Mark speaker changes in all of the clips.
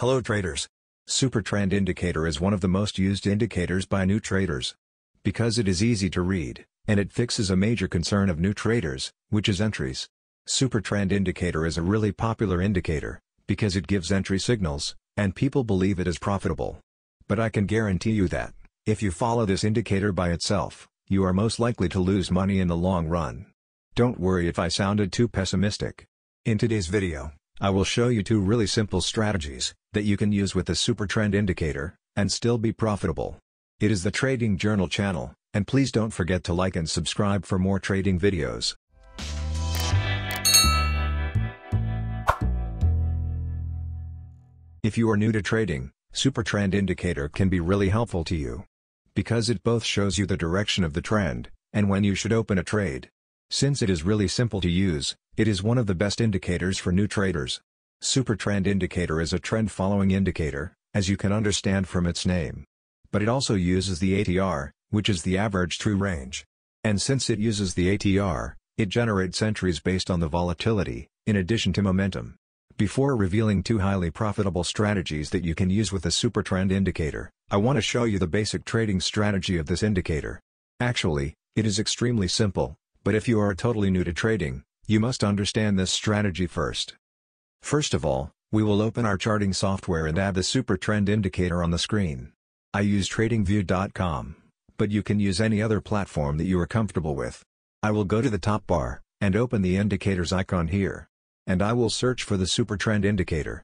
Speaker 1: Hello traders. Super Trend Indicator is one of the most used indicators by new traders. Because it is easy to read, and it fixes a major concern of new traders, which is entries. Super Trend Indicator is a really popular indicator, because it gives entry signals, and people believe it is profitable. But I can guarantee you that, if you follow this indicator by itself, you are most likely to lose money in the long run. Don't worry if I sounded too pessimistic. In today's video, I will show you two really simple strategies that you can use with the Super Trend Indicator and still be profitable. It is the Trading Journal channel, and please don't forget to like and subscribe for more trading videos. If you are new to trading, Super Trend Indicator can be really helpful to you. Because it both shows you the direction of the trend, and when you should open a trade. Since it is really simple to use, it is one of the best indicators for new traders. Supertrend indicator is a trend following indicator, as you can understand from its name. But it also uses the ATR, which is the average true range. And since it uses the ATR, it generates entries based on the volatility, in addition to momentum. Before revealing two highly profitable strategies that you can use with the supertrend indicator, I want to show you the basic trading strategy of this indicator. Actually, it is extremely simple, but if you are totally new to trading, you must understand this strategy first. First of all, we will open our charting software and add the super trend indicator on the screen. I use tradingview.com, but you can use any other platform that you are comfortable with. I will go to the top bar, and open the indicators icon here. And I will search for the super trend indicator.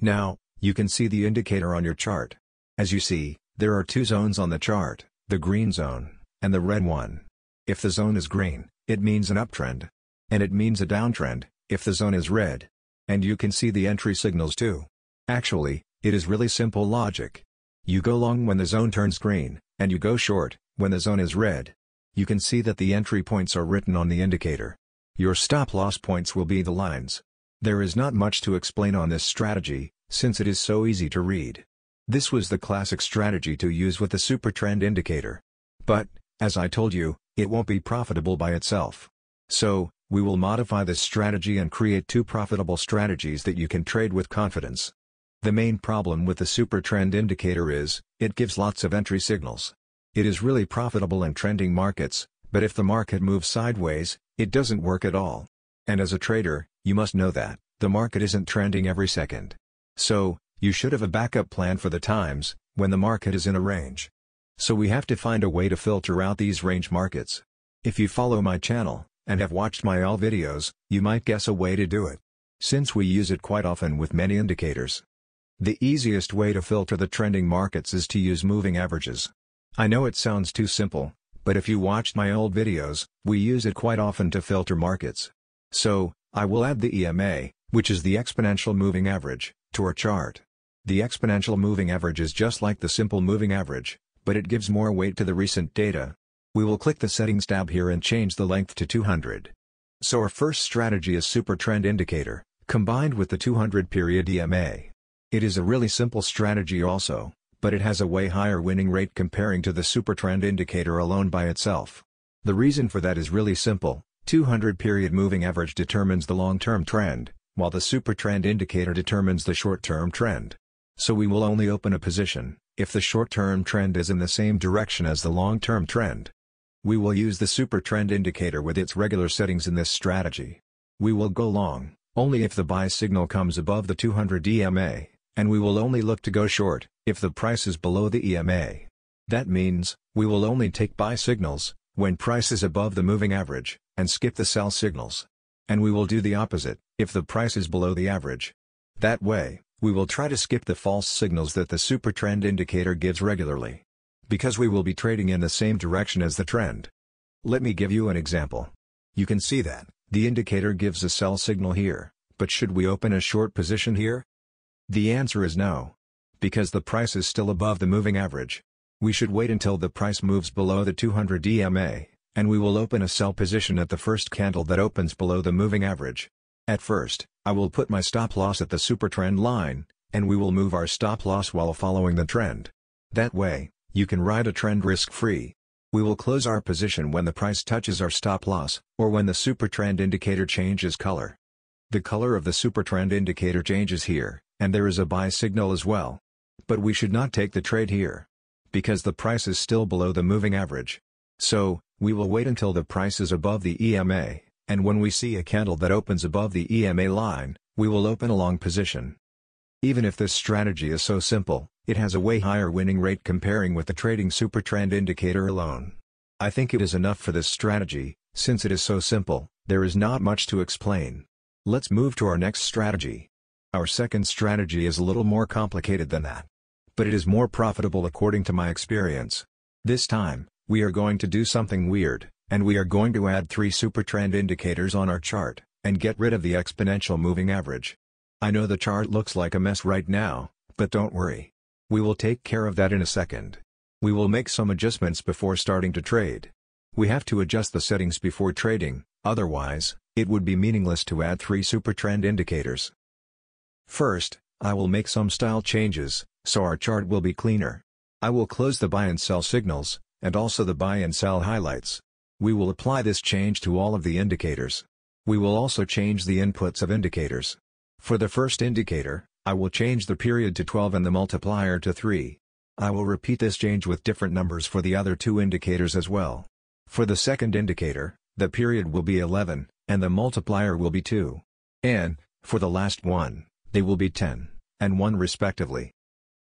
Speaker 1: Now, you can see the indicator on your chart. As you see, there are two zones on the chart, the green zone, and the red one. If the zone is green, it means an uptrend. And it means a downtrend, if the zone is red. And you can see the entry signals too. Actually, it is really simple logic. You go long when the zone turns green, and you go short, when the zone is red. You can see that the entry points are written on the indicator. Your stop loss points will be the lines. There is not much to explain on this strategy, since it is so easy to read. This was the classic strategy to use with the supertrend indicator. But, as I told you, it won't be profitable by itself. So, we will modify this strategy and create two profitable strategies that you can trade with confidence. The main problem with the super trend indicator is, it gives lots of entry signals. It is really profitable in trending markets, but if the market moves sideways, it doesn't work at all. And as a trader, you must know that, the market isn't trending every second. So, you should have a backup plan for the times, when the market is in a range. So we have to find a way to filter out these range markets. If you follow my channel, and have watched my all videos, you might guess a way to do it. Since we use it quite often with many indicators. The easiest way to filter the trending markets is to use moving averages. I know it sounds too simple, but if you watched my old videos, we use it quite often to filter markets. So, I will add the EMA, which is the exponential moving average, to our chart. The exponential moving average is just like the simple moving average, but it gives more weight to the recent data, we will click the Settings tab here and change the length to 200. So our first strategy is Super Trend Indicator, combined with the 200 period EMA. It is a really simple strategy also, but it has a way higher winning rate comparing to the Super Trend Indicator alone by itself. The reason for that is really simple, 200 period moving average determines the long-term trend, while the super trend indicator determines the short-term trend. So we will only open a position, if the short-term trend is in the same direction as the long-term trend. We will use the super trend indicator with its regular settings in this strategy. We will go long, only if the buy signal comes above the 200 EMA, and we will only look to go short, if the price is below the EMA. That means, we will only take buy signals, when price is above the moving average, and skip the sell signals. And we will do the opposite, if the price is below the average. That way, we will try to skip the false signals that the SuperTrend indicator gives regularly because we will be trading in the same direction as the trend. Let me give you an example. You can see that, the indicator gives a sell signal here, but should we open a short position here? The answer is no. Because the price is still above the moving average. We should wait until the price moves below the 200 EMA, and we will open a sell position at the first candle that opens below the moving average. At first, I will put my stop loss at the supertrend line, and we will move our stop loss while following the trend. That way, you can ride a trend risk-free. We will close our position when the price touches our stop loss, or when the supertrend indicator changes color. The color of the supertrend indicator changes here, and there is a buy signal as well. But we should not take the trade here. Because the price is still below the moving average. So, we will wait until the price is above the EMA, and when we see a candle that opens above the EMA line, we will open a long position. Even if this strategy is so simple, it has a way higher winning rate comparing with the trading supertrend indicator alone. I think it is enough for this strategy, since it is so simple, there is not much to explain. Let's move to our next strategy. Our second strategy is a little more complicated than that. But it is more profitable according to my experience. This time, we are going to do something weird, and we are going to add three supertrend indicators on our chart, and get rid of the exponential moving average. I know the chart looks like a mess right now, but don't worry. We will take care of that in a second. We will make some adjustments before starting to trade. We have to adjust the settings before trading, otherwise, it would be meaningless to add three super trend indicators. First, I will make some style changes, so our chart will be cleaner. I will close the buy and sell signals, and also the buy and sell highlights. We will apply this change to all of the indicators. We will also change the inputs of indicators. For the first indicator, I will change the period to 12 and the multiplier to 3. I will repeat this change with different numbers for the other two indicators as well. For the second indicator, the period will be 11, and the multiplier will be 2. And, for the last one, they will be 10, and 1 respectively.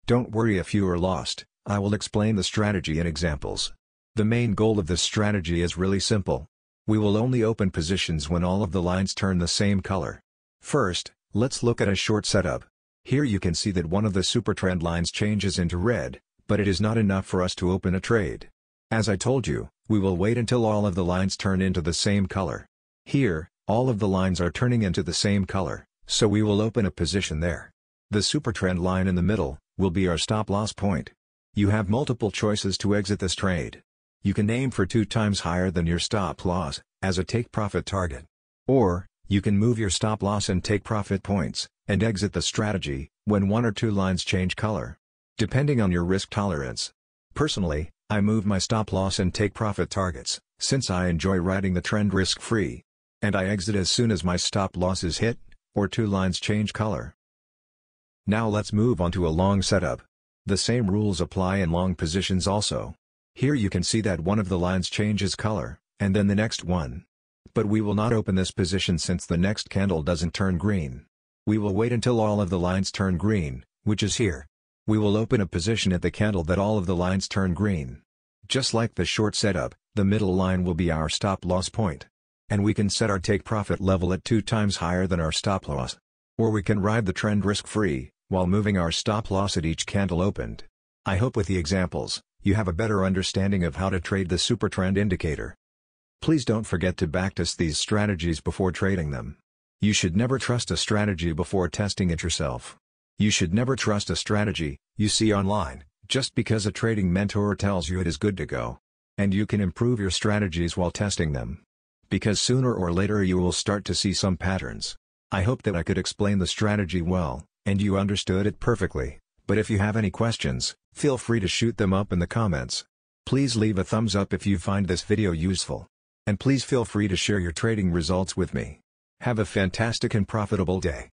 Speaker 1: Don't worry if you are lost, I will explain the strategy in examples. The main goal of this strategy is really simple. We will only open positions when all of the lines turn the same color. First, let's look at a short setup. Here you can see that one of the supertrend lines changes into red, but it is not enough for us to open a trade. As I told you, we will wait until all of the lines turn into the same color. Here, all of the lines are turning into the same color, so we will open a position there. The supertrend line in the middle will be our stop loss point. You have multiple choices to exit this trade. You can aim for two times higher than your stop loss as a take profit target. Or, you can move your stop loss and take profit points, and exit the strategy, when one or two lines change color. Depending on your risk tolerance. Personally, I move my stop loss and take profit targets, since I enjoy riding the trend risk-free. And I exit as soon as my stop loss is hit, or two lines change color. Now let's move on to a long setup. The same rules apply in long positions also. Here you can see that one of the lines changes color, and then the next one. But we will not open this position since the next candle doesn't turn green. We will wait until all of the lines turn green, which is here. We will open a position at the candle that all of the lines turn green. Just like the short setup, the middle line will be our stop loss point. And we can set our take profit level at two times higher than our stop loss. Or we can ride the trend risk-free, while moving our stop loss at each candle opened. I hope with the examples, you have a better understanding of how to trade the supertrend indicator. Please don't forget to backtest these strategies before trading them. You should never trust a strategy before testing it yourself. You should never trust a strategy you see online, just because a trading mentor tells you it is good to go. And you can improve your strategies while testing them. Because sooner or later you will start to see some patterns. I hope that I could explain the strategy well, and you understood it perfectly, but if you have any questions, feel free to shoot them up in the comments. Please leave a thumbs up if you find this video useful and please feel free to share your trading results with me. Have a fantastic and profitable day.